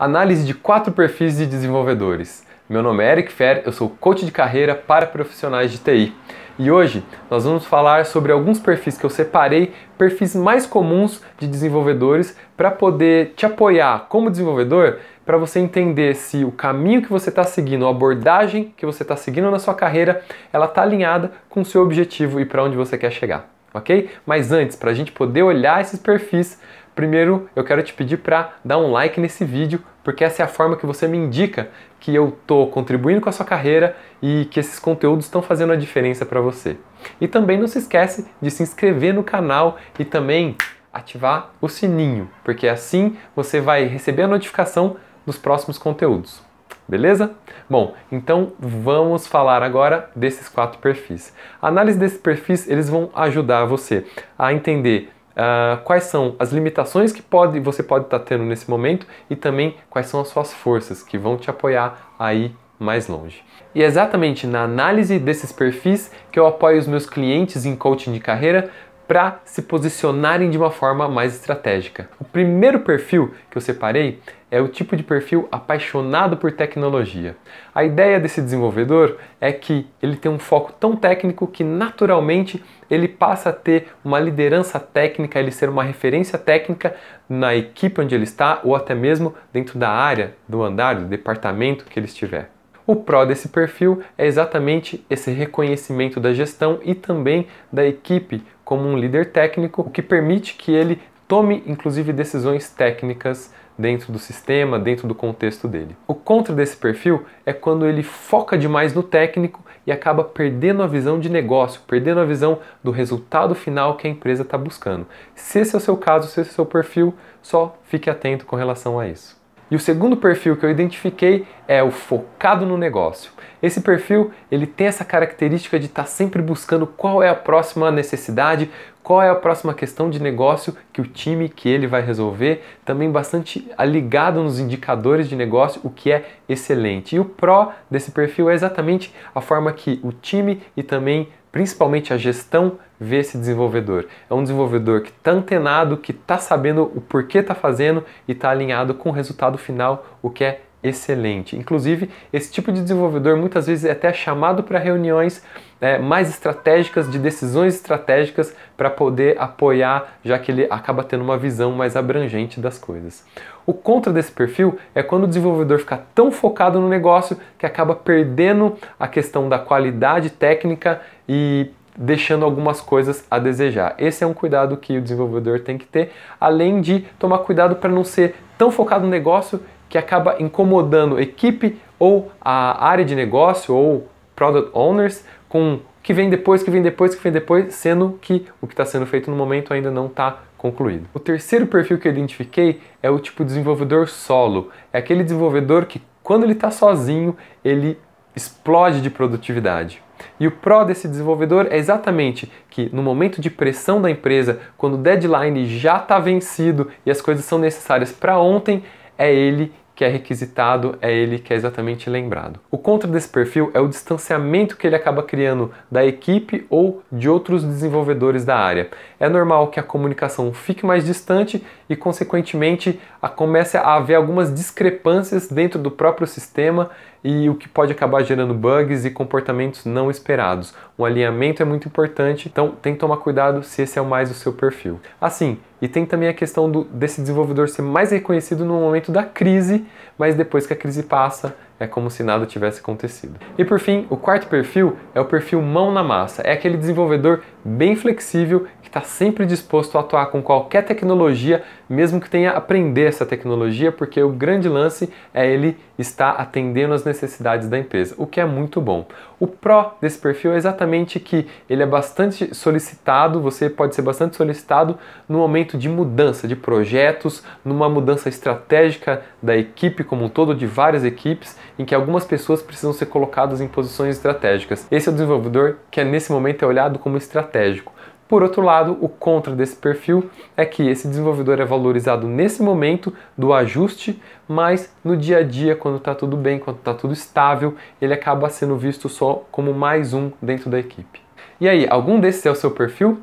análise de quatro perfis de desenvolvedores. Meu nome é Eric Fer, eu sou coach de carreira para profissionais de TI. E hoje nós vamos falar sobre alguns perfis que eu separei, perfis mais comuns de desenvolvedores, para poder te apoiar como desenvolvedor, para você entender se o caminho que você está seguindo, a abordagem que você está seguindo na sua carreira, ela está alinhada com o seu objetivo e para onde você quer chegar, ok? Mas antes, para a gente poder olhar esses perfis, primeiro eu quero te pedir para dar um like nesse vídeo, porque essa é a forma que você me indica que eu estou contribuindo com a sua carreira e que esses conteúdos estão fazendo a diferença para você. E também não se esquece de se inscrever no canal e também ativar o sininho, porque assim você vai receber a notificação dos próximos conteúdos. Beleza? Bom, então vamos falar agora desses quatro perfis. A análise desses perfis eles vão ajudar você a entender ah, quais são as limitações que pode, você pode estar tá tendo nesse momento e também quais são as suas forças que vão te apoiar aí mais longe. E é exatamente na análise desses perfis que eu apoio os meus clientes em coaching de carreira para se posicionarem de uma forma mais estratégica. O primeiro perfil que eu separei é o tipo de perfil apaixonado por tecnologia. A ideia desse desenvolvedor é que ele tem um foco tão técnico que naturalmente ele passa a ter uma liderança técnica, ele ser uma referência técnica na equipe onde ele está ou até mesmo dentro da área, do andar, do departamento que ele estiver. O pró desse perfil é exatamente esse reconhecimento da gestão e também da equipe como um líder técnico, o que permite que ele tome inclusive decisões técnicas dentro do sistema, dentro do contexto dele. O contra desse perfil é quando ele foca demais no técnico e acaba perdendo a visão de negócio, perdendo a visão do resultado final que a empresa está buscando. Se esse é o seu caso, se esse é o seu perfil, só fique atento com relação a isso. E o segundo perfil que eu identifiquei é o focado no negócio. Esse perfil ele tem essa característica de estar tá sempre buscando qual é a próxima necessidade, qual é a próxima questão de negócio que o time que ele vai resolver, também bastante ligado nos indicadores de negócio, o que é excelente. E o pró desse perfil é exatamente a forma que o time e também principalmente a gestão vê esse desenvolvedor. É um desenvolvedor que está antenado, que está sabendo o porquê está fazendo e está alinhado com o resultado final, o que é excelente. Inclusive, esse tipo de desenvolvedor muitas vezes é até chamado para reuniões né, mais estratégicas, de decisões estratégicas para poder apoiar, já que ele acaba tendo uma visão mais abrangente das coisas. O contra desse perfil é quando o desenvolvedor fica tão focado no negócio que acaba perdendo a questão da qualidade técnica e deixando algumas coisas a desejar. Esse é um cuidado que o desenvolvedor tem que ter, além de tomar cuidado para não ser tão focado no negócio que acaba incomodando equipe ou a área de negócio ou product owners com o que vem depois, que vem depois, que vem depois, sendo que o que está sendo feito no momento ainda não está concluído. O terceiro perfil que eu identifiquei é o tipo desenvolvedor solo. É aquele desenvolvedor que, quando ele está sozinho, ele explode de produtividade. E o pró desse desenvolvedor é exatamente que no momento de pressão da empresa, quando o deadline já está vencido e as coisas são necessárias para ontem, é ele que é requisitado é ele que é exatamente lembrado. O contra desse perfil é o distanciamento que ele acaba criando da equipe ou de outros desenvolvedores da área. É normal que a comunicação fique mais distante e, consequentemente, comece a haver algumas discrepâncias dentro do próprio sistema e o que pode acabar gerando bugs e comportamentos não esperados. O alinhamento é muito importante, então tem que tomar cuidado se esse é mais o seu perfil. Assim, e tem também a questão do, desse desenvolvedor ser mais reconhecido no momento da crise, mas depois que a crise passa, é como se nada tivesse acontecido. E por fim, o quarto perfil é o perfil mão na massa. É aquele desenvolvedor bem flexível que está sempre disposto a atuar com qualquer tecnologia, mesmo que tenha aprender essa tecnologia, porque o grande lance é ele estar atendendo às necessidades da empresa, o que é muito bom. O pró desse perfil é exatamente que ele é bastante solicitado, você pode ser bastante solicitado no momento de mudança de projetos, numa mudança estratégica da equipe como um todo, de várias equipes, em que algumas pessoas precisam ser colocadas em posições estratégicas. Esse é o desenvolvedor que é, nesse momento é olhado como estratégico. Por outro lado, o contra desse perfil é que esse desenvolvedor é valorizado nesse momento do ajuste, mas no dia a dia, quando está tudo bem, quando está tudo estável, ele acaba sendo visto só como mais um dentro da equipe. E aí, algum desses é o seu perfil?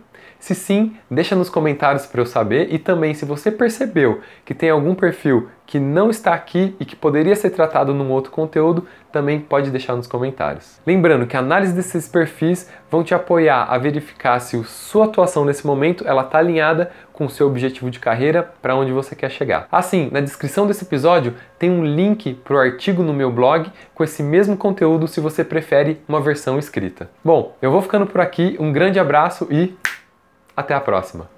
Se sim, deixa nos comentários para eu saber e também se você percebeu que tem algum perfil que não está aqui e que poderia ser tratado num outro conteúdo, também pode deixar nos comentários. Lembrando que a análise desses perfis vão te apoiar a verificar se sua atuação nesse momento ela está alinhada com o seu objetivo de carreira para onde você quer chegar. Assim, na descrição desse episódio tem um link para o artigo no meu blog com esse mesmo conteúdo se você prefere uma versão escrita. Bom, eu vou ficando por aqui, um grande abraço e até a próxima!